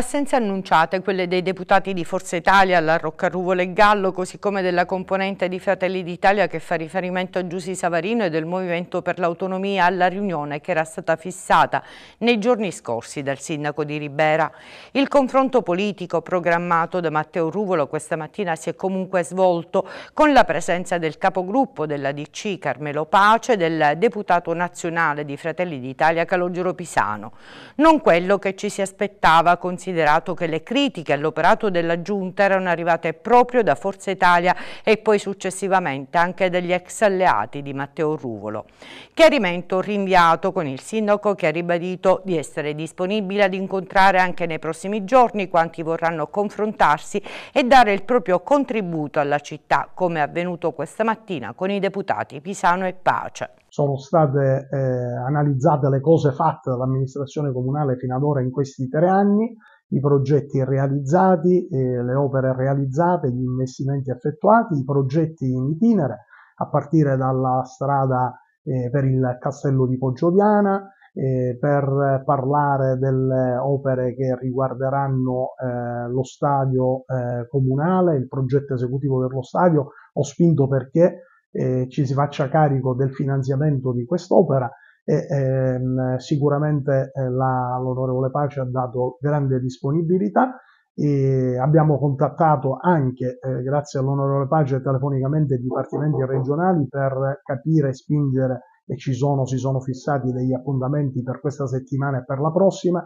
Assenze annunciate quelle dei deputati di Forza Italia la Roccarruvole e Gallo, così come della componente di Fratelli d'Italia che fa riferimento a Giussi Savarino e del Movimento per l'Autonomia alla riunione che era stata fissata nei giorni scorsi dal sindaco di Ribera. Il confronto politico programmato da Matteo Ruvolo questa mattina si è comunque svolto con la presenza del capogruppo della DC Carmelo Pace e del deputato nazionale di Fratelli d'Italia Calogero Pisano. Non quello che ci si aspettava considerando considerato che le critiche all'operato della Giunta erano arrivate proprio da Forza Italia e poi successivamente anche dagli ex alleati di Matteo Ruvolo. Chiarimento rinviato con il sindaco che ha ribadito di essere disponibile ad incontrare anche nei prossimi giorni quanti vorranno confrontarsi e dare il proprio contributo alla città, come è avvenuto questa mattina con i deputati Pisano e Pace sono state eh, analizzate le cose fatte dall'amministrazione comunale fino ad ora in questi tre anni, i progetti realizzati, eh, le opere realizzate, gli investimenti effettuati, i progetti in itinere, a partire dalla strada eh, per il castello di Poggioviana, eh, per parlare delle opere che riguarderanno eh, lo stadio eh, comunale, il progetto esecutivo dello stadio, ho spinto perché eh, ci si faccia carico del finanziamento di quest'opera e ehm, sicuramente eh, l'onorevole Pace ha dato grande disponibilità. E abbiamo contattato anche, eh, grazie all'onorevole Pace, telefonicamente i dipartimenti regionali per capire e spingere e ci sono, si sono fissati degli appuntamenti per questa settimana e per la prossima,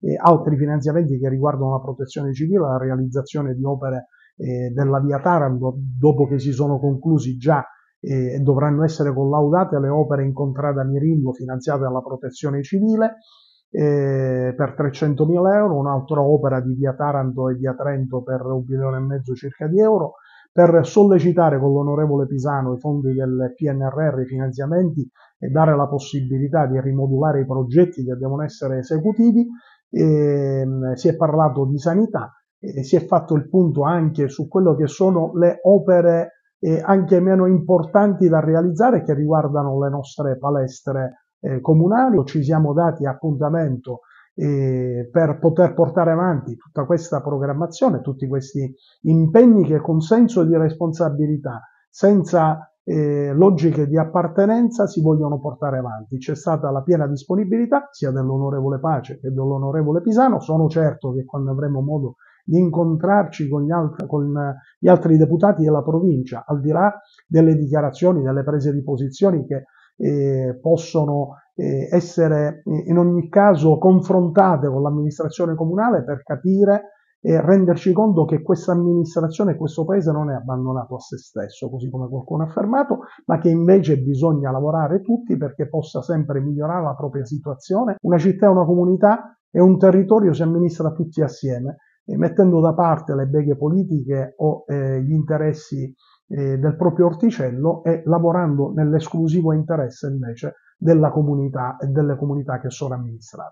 e altri finanziamenti che riguardano la protezione civile, la realizzazione di opere eh, della via Taranto, dopo che si sono conclusi già e dovranno essere collaudate le opere in contrada Mirillo finanziate dalla protezione civile eh, per 300.000 euro, un'altra opera di via Taranto e via Trento per un milione e mezzo circa di euro, per sollecitare con l'onorevole Pisano i fondi del PNRR, i finanziamenti e dare la possibilità di rimodulare i progetti che devono essere esecutivi. Eh, si è parlato di sanità, e si è fatto il punto anche su quello che sono le opere eh, anche meno importanti da realizzare che riguardano le nostre palestre eh, comunali. Ci siamo dati appuntamento eh, per poter portare avanti tutta questa programmazione, tutti questi impegni che con senso di responsabilità, senza eh, logiche di appartenenza si vogliono portare avanti. C'è stata la piena disponibilità sia dell'onorevole Pace che dell'onorevole Pisano. Sono certo che quando avremo modo di incontrarci con gli, altri, con eh, gli altri deputati della provincia, al di là delle dichiarazioni, delle prese di posizioni che eh, possono eh, essere eh, in ogni caso confrontate con l'amministrazione comunale per capire e renderci conto che questa amministrazione, e questo paese non è abbandonato a se stesso, così come qualcuno ha affermato, ma che invece bisogna lavorare tutti perché possa sempre migliorare la propria situazione. Una città, una comunità e un territorio si amministra tutti assieme mettendo da parte le beghe politiche o eh, gli interessi eh, del proprio orticello e lavorando nell'esclusivo interesse invece della comunità e delle comunità che sono amministrate.